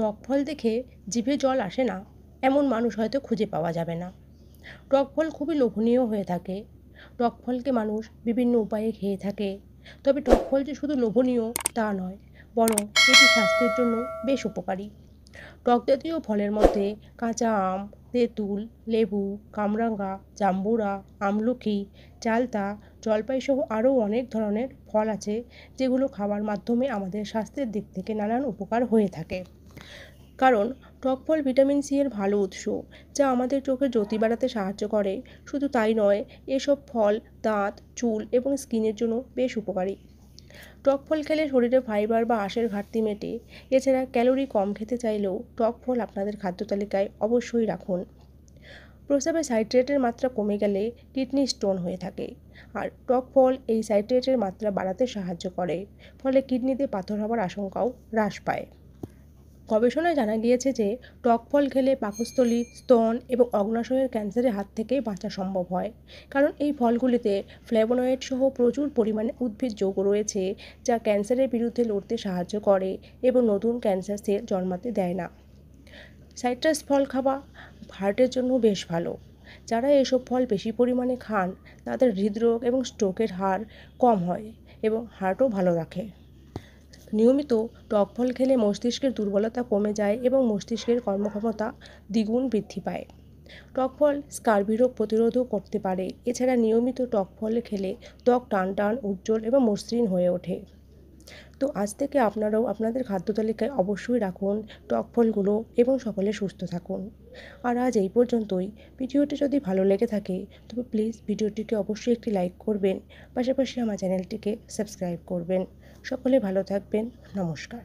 টক ফল দেখে জিভে জল আসে না এমন মানুষ হয়তো খুঁজে পাওয়া যাবে না টক ফল খুবই লোভনীয় হয়ে থাকে টক ফলকে মানুষ বিভিন্ন উপায়ে খেয়ে থাকে তবে টক ফল যে শুধু লোভনীয় তা নয় বরং এটি স্বাস্থ্যের জন্য বেশ উপকারী টক জাতীয় ফলের মধ্যে কাঁচা আম তেঁতুল লেবু কামরাঙ্গা জাম্বুরা আমলকি চালতা জলপাইসহ আরও অনেক ধরনের ফল আছে যেগুলো খাওয়ার মাধ্যমে আমাদের স্বাস্থ্যের দিক থেকে নানান উপকার হয়ে থাকে কারণ টক ফল ভিটামিন সি এর ভালো উৎস যা আমাদের চোখের জ্যোতি বাড়াতে সাহায্য করে শুধু তাই নয় এসব ফল দাঁত চুল এবং স্কিনের জন্য বেশ উপকারী টক ফল খেলে শরীরে ফাইবার বা আঁশের ঘাটতি মেটে এছাড়া ক্যালোরি কম খেতে চাইলেও টক ফল আপনাদের খাদ্য তালিকায় অবশ্যই রাখুন প্রস্রাবে সাইট্রেটের মাত্রা কমে গেলে কিডনি স্টোন হয়ে থাকে আর টক ফল এই সাইট্রেটের মাত্রা বাড়াতে সাহায্য করে ফলে কিডনিতে পাথর হওয়ার আশঙ্কাও হ্রাস পায় গবেষণায় জানা গিয়েছে যে টক ফল খেলে পাকস্থলী স্তন এবং অগ্নাশয়ের ক্যান্সারের হাত থেকে বাঁচা সম্ভব হয় কারণ এই ফলগুলিতে ফ্লেভোনয়েড সহ প্রচুর পরিমাণে উদ্ভিদ যোগ রয়েছে যা ক্যান্সারের বিরুদ্ধে লড়তে সাহায্য করে এবং নতুন ক্যান্সার সেল জন্মাতে দেয় না সাইট্রাস ফল খাওয়া হার্টের জন্য বেশ ভালো যারা এসব ফল বেশি পরিমাণে খান তাদের হৃদরোগ এবং স্ট্রোকের হার কম হয় এবং হার্টও ভালো রাখে নিয়মিত টক ফল খেলে মস্তিষ্কের দুর্বলতা কমে যায় এবং মস্তিষ্কের কর্মক্ষমতা দ্বিগুণ বৃদ্ধি পায় টক ফল স্কার্ভি রোগ প্রতিরোধও করতে পারে এছাড়া নিয়মিত টক ফল খেলে ত্বক টান টান উজ্জ্বল এবং মসৃণ হয়ে ওঠে তো আজ থেকে আপনারাও আপনাদের খাদ্য তালিকায় অবশ্যই রাখুন টক ফলগুলো এবং সকলে সুস্থ থাকুন আর আজ এই পর্যন্তই ভিডিওটি যদি ভালো লেগে থাকে তবে প্লিজ ভিডিওটিকে অবশ্যই একটি লাইক করবেন পাশাপাশি আমার চ্যানেলটিকে সাবস্ক্রাইব করবেন সকলে ভালো থাকবেন নমস্কার